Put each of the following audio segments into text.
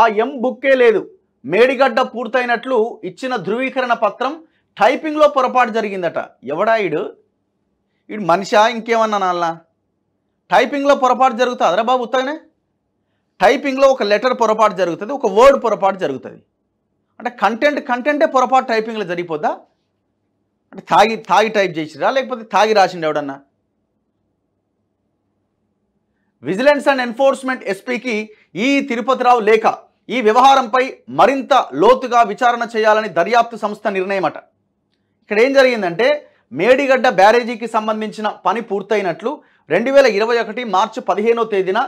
ఆ ఎం బుక్కే లేదు మేడిగడ్డ పూర్తయినట్లు ఇచ్చిన ధృవీకరణ పత్రం టైపింగ్లో పొరపాటు జరిగిందట ఎవడా ఈడు ఈడు మనిషా ఇంకేమన్నా నాన్న టైపింగ్లో పొరపాటు జరుగుతుంది అదరా బాబు ఉత్తగానే టైపింగ్లో ఒక లెటర్ పొరపాటు జరుగుతుంది ఒక వర్డ్ పొరపాటు జరుగుతుంది అంటే కంటెంట్ కంటెంటే పొరపాటు టైపింగ్లో జరిగిపోద్దా అంటే తాగి తాగి టైప్ చేసిరా లేకపోతే తాగి రాసిండు ఎవడన్నా విజిలెన్స్ అండ్ ఎన్ఫోర్స్మెంట్ ఎస్పీకి ఈ తిరుపతిరావు లేఖ ఈ వ్యవహారంపై మరింత లోతుగా విచారణ చేయాలని దర్యాప్తు సంస్థ అట ఇక్కడ ఏం జరిగిందంటే మేడిగడ్డ బ్యారేజీకి సంబంధించిన పని పూర్తయినట్లు రెండు వేల ఇరవై ఒకటి మార్చి పదిహేనో తేదీన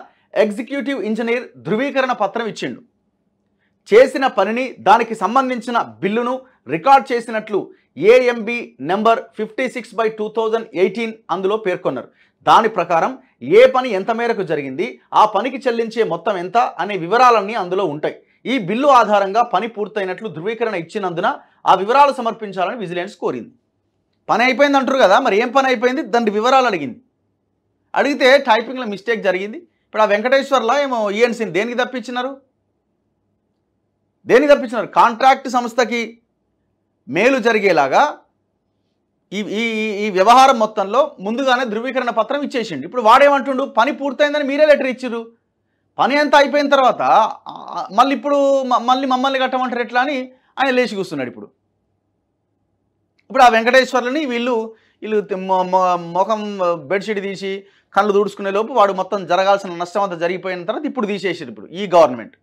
ఎగ్జిక్యూటివ్ ఇంజనీర్ ధృవీకరణ పత్రం ఇచ్చిండు చేసిన పనిని దానికి సంబంధించిన బిల్లును రికార్డ్ చేసినట్లు AMB number fifty six by two thousand eighteen అందులో పేర్కొన్నారు దాని ప్రకారం ఏ పని ఎంత మేరకు జరిగింది ఆ పనికి చెల్లించే మొత్తం ఎంత అనే వివరాలన్నీ అందులో ఉంటాయి ఈ బిల్లు ఆధారంగా పని పూర్తయినట్లు ధృవీకరణ ఇచ్చినందున ఆ వివరాలు సమర్పించాలని విజిలెన్స్ కోరింది పని అయిపోయింది అంటారు కదా మరి ఏం పని అయిపోయింది దాని వివరాలు అడిగింది అడిగితే టైపింగ్లో మిస్టేక్ జరిగింది ఇప్పుడు ఆ వెంకటేశ్వర్లా ఏమో ఈఎన్సీని దేనికి తప్పించినారు దేనికి తప్పించినారు కాంట్రాక్ట్ సంస్థకి మేలు జరిగేలాగా ఈ ఈ వ్యవహారం మొత్తంలో ముందుగానే ధృవీకరణ పత్రం ఇచ్చేసిండు ఇప్పుడు వాడేమంటుండు పని పూర్తయిందని మీరే లెటర్ ఇచ్చారు పని అంతా అయిపోయిన తర్వాత మళ్ళీ ఇప్పుడు మళ్ళీ మమ్మల్ని కట్టమంటారు ఎట్లా అని ఆయన లేచి కూస్తున్నాడు ఇప్పుడు ఇప్పుడు ఆ వెంకటేశ్వర్లని వీళ్ళు వీళ్ళు ముఖం బెడ్షీట్ తీసి కళ్ళు దూడుచుకునే లోపు వాడు మొత్తం జరగాల్సిన నష్టం అంతా జరిగిపోయిన తర్వాత ఇప్పుడు తీసేసారు ఇప్పుడు ఈ గవర్నమెంట్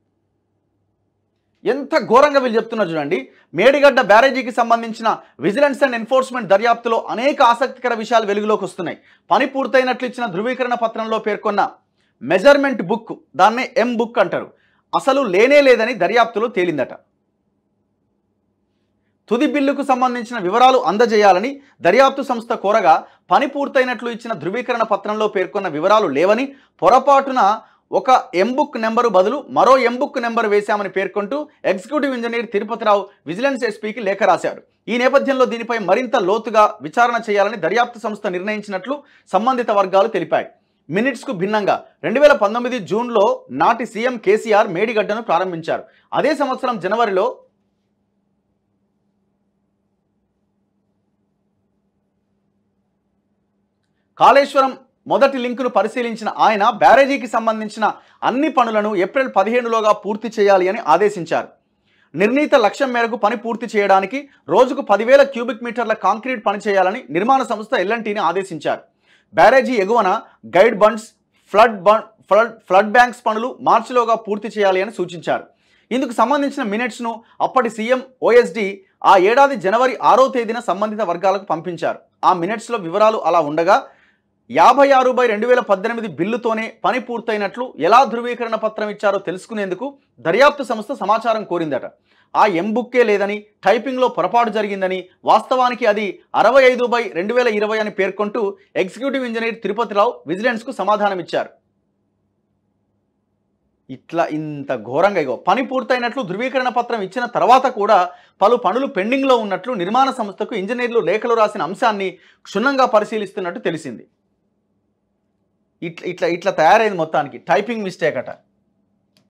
ఎంత ఘోరంగా వీళ్ళు చెప్తున్నారు చూడండి మేడిగడ్డ బ్యారేజీకి సంబంధించిన విజిలెన్స్ అండ్ ఎన్ఫోర్స్మెంట్ దర్యాప్తులో అనేక ఆసక్తికర విషయాలు వెలుగులోకి వస్తున్నాయి పని పూర్తయినట్లు ఇచ్చిన ధృవీకరణ పత్రంలో పేర్కొన్న మెజర్మెంట్ బుక్ దాన్నే ఎం బుక్ అంటారు అసలు లేనే లేదని దర్యాప్తులో తేలిందట తుది బిల్లుకు సంబంధించిన వివరాలు అందజేయాలని దర్యాప్తు సంస్థ కోరగా పని పూర్తయినట్లు ఇచ్చిన ధృవీకరణ పత్రంలో పేర్కొన్న వివరాలు లేవని పొరపాటున ఒక ఎంబుక్ నెంబరు బదులు మరో ఎంబుక్ నెంబర్ వేశామని పేర్కొంటూ ఎగ్జిక్యూటివ్ ఇంజనీర్ తిరుపతిరావు విజిలెన్స్ ఎస్పీకి లేఖ రాశారు ఈ నేపథ్యంలో దీనిపై మరింత లోతుగా విచారణ చేయాలని దర్యాప్తు సంస్థ నిర్ణయించినట్లు సంబంధిత వర్గాలు తెలిపాయి మినిట్స్కు భిన్నంగా రెండు వేల పంతొమ్మిది జూన్లో నాటి సీఎం కేసీఆర్ మేడిగడ్డను ప్రారంభించారు అదే సంవత్సరం జనవరిలో కాళేశ్వరం మొదటి లింకును పరిశీలించిన ఆయన బ్యారేజీకి సంబంధించిన అన్ని పనులను ఏప్రిల్ పదిహేనులోగా పూర్తి చేయాలి అని ఆదేశించారు నిర్ణీత లక్ష్యం మేరకు పని పూర్తి చేయడానికి రోజుకు పదివేల క్యూబిక్ మీటర్ల కాంక్రీట్ పని చేయాలని నిర్మాణ సంస్థ ఎల్ఎన్టీని ఆదేశించారు బ్యారేజీ ఎగువన guide bunds flood flood flood banks పనులు మార్చిలోగా పూర్తి చేయాలి అని సూచించారు ఇందుకు సంబంధించిన మినిట్స్ను అప్పటి సీఎం ఓఎస్డి ఆ ఏడాది జనవరి ఆరో తేదీన సంబంధిత వర్గాలకు పంపించారు ఆ మినిట్స్లో వివరాలు అలా ఉండగా యాభై ఆరు బై రెండు వేల పద్దెనిమిది బిల్లుతోనే పని పూర్తయినట్లు ఎలా ధృవీకరణ పత్రం ఇచ్చారో తెలుసుకునేందుకు దర్యాప్తు సంస్థ సమాచారం కోరిందట ఆ ఎంబుక్కే లేదని టైపింగ్లో పొరపాటు జరిగిందని వాస్తవానికి అది అరవై ఐదు బై రెండు వేల ఇరవై అని పేర్కొంటూ ఎగ్జిక్యూటివ్ ఇంజనీర్ తిరుపతిరావు విజిలెన్స్కు సమాధానమిచ్చారు ఇట్లా ఇంత ఘోరంగా ఇగో పని పూర్తయినట్లు ధృవీకరణ పత్రం ఇచ్చిన తర్వాత కూడా పలు పనులు పెండింగ్లో ఉన్నట్లు నిర్మాణ సంస్థకు ఇంజనీర్లు లేఖలు రాసిన అంశాన్ని క్షుణ్ణంగా పరిశీలిస్తున్నట్టు తెలిసింది ఇట్లా ఇట్లా ఇట్లా తయారైంది మొత్తానికి టైపింగ్ మిస్టేక్ అట